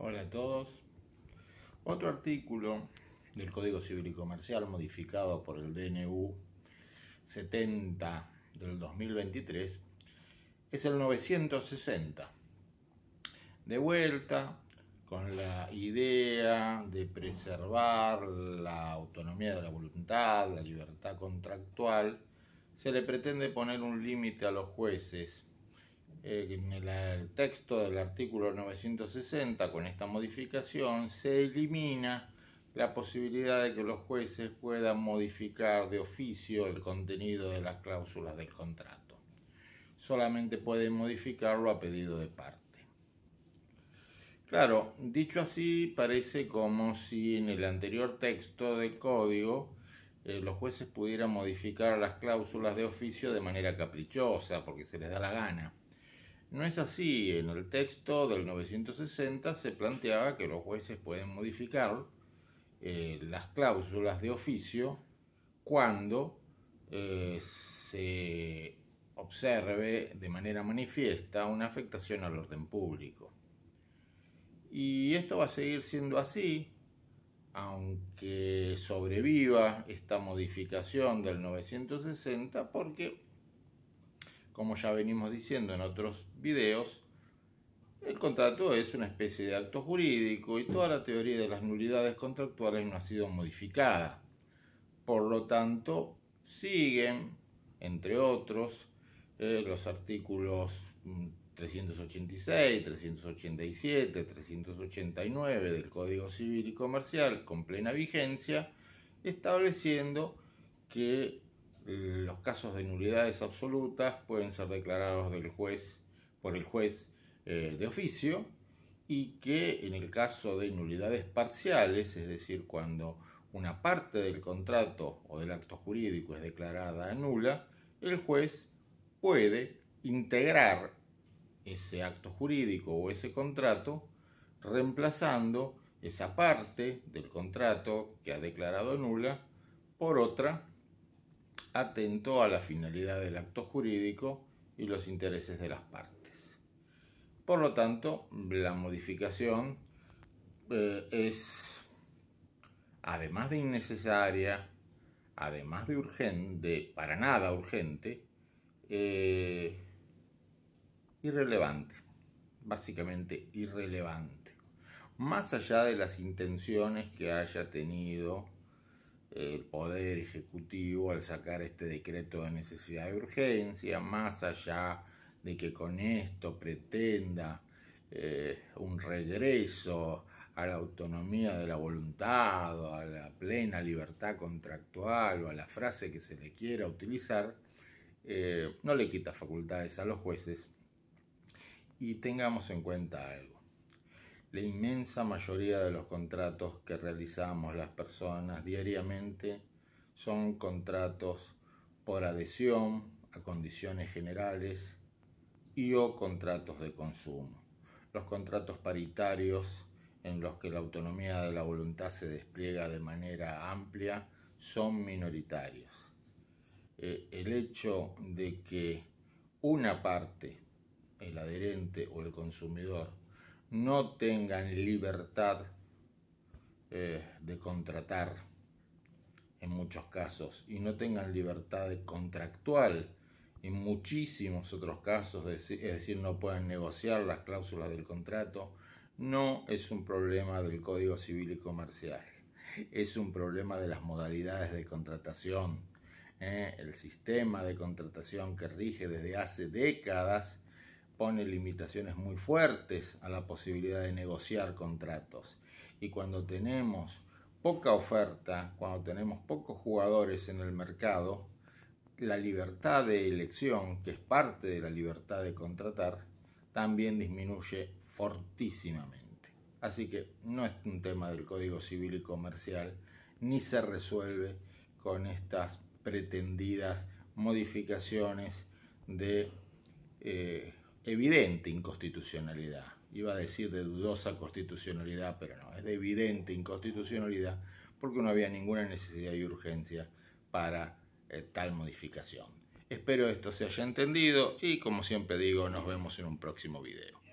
Hola a todos. Otro artículo del Código Civil y Comercial modificado por el DNU 70 del 2023 es el 960. De vuelta con la idea de preservar la autonomía de la voluntad, la libertad contractual, se le pretende poner un límite a los jueces en el texto del artículo 960, con esta modificación, se elimina la posibilidad de que los jueces puedan modificar de oficio el contenido de las cláusulas del contrato. Solamente pueden modificarlo a pedido de parte. Claro, dicho así, parece como si en el anterior texto del código eh, los jueces pudieran modificar las cláusulas de oficio de manera caprichosa, porque se les da la gana. No es así, en el texto del 960 se planteaba que los jueces pueden modificar eh, las cláusulas de oficio cuando eh, se observe de manera manifiesta una afectación al orden público. Y esto va a seguir siendo así, aunque sobreviva esta modificación del 960, porque como ya venimos diciendo en otros videos, el contrato es una especie de acto jurídico y toda la teoría de las nulidades contractuales no ha sido modificada. Por lo tanto, siguen, entre otros, eh, los artículos 386, 387, 389 del Código Civil y Comercial con plena vigencia, estableciendo que los casos de nulidades absolutas pueden ser declarados del juez, por el juez eh, de oficio y que en el caso de nulidades parciales, es decir, cuando una parte del contrato o del acto jurídico es declarada nula, el juez puede integrar ese acto jurídico o ese contrato reemplazando esa parte del contrato que ha declarado nula por otra atento a la finalidad del acto jurídico y los intereses de las partes. Por lo tanto, la modificación eh, es, además de innecesaria, además de urgente, para nada urgente, eh, irrelevante, básicamente irrelevante, más allá de las intenciones que haya tenido el Poder Ejecutivo al sacar este decreto de necesidad de urgencia, más allá de que con esto pretenda eh, un regreso a la autonomía de la voluntad a la plena libertad contractual o a la frase que se le quiera utilizar, eh, no le quita facultades a los jueces y tengamos en cuenta algo la inmensa mayoría de los contratos que realizamos las personas diariamente son contratos por adhesión a condiciones generales y o contratos de consumo. Los contratos paritarios en los que la autonomía de la voluntad se despliega de manera amplia son minoritarios. Eh, el hecho de que una parte, el adherente o el consumidor, no tengan libertad eh, de contratar en muchos casos y no tengan libertad contractual en muchísimos otros casos, es decir, no puedan negociar las cláusulas del contrato, no es un problema del Código Civil y Comercial, es un problema de las modalidades de contratación. ¿eh? el sistema de contratación que rige desde hace décadas pone limitaciones muy fuertes a la posibilidad de negociar contratos. Y cuando tenemos poca oferta, cuando tenemos pocos jugadores en el mercado, la libertad de elección, que es parte de la libertad de contratar, también disminuye fortísimamente. Así que no es un tema del Código Civil y Comercial, ni se resuelve con estas pretendidas modificaciones de eh, evidente inconstitucionalidad. Iba a decir de dudosa constitucionalidad, pero no, es de evidente inconstitucionalidad porque no había ninguna necesidad y urgencia para eh, tal modificación. Espero esto se haya entendido y como siempre digo, nos vemos en un próximo video.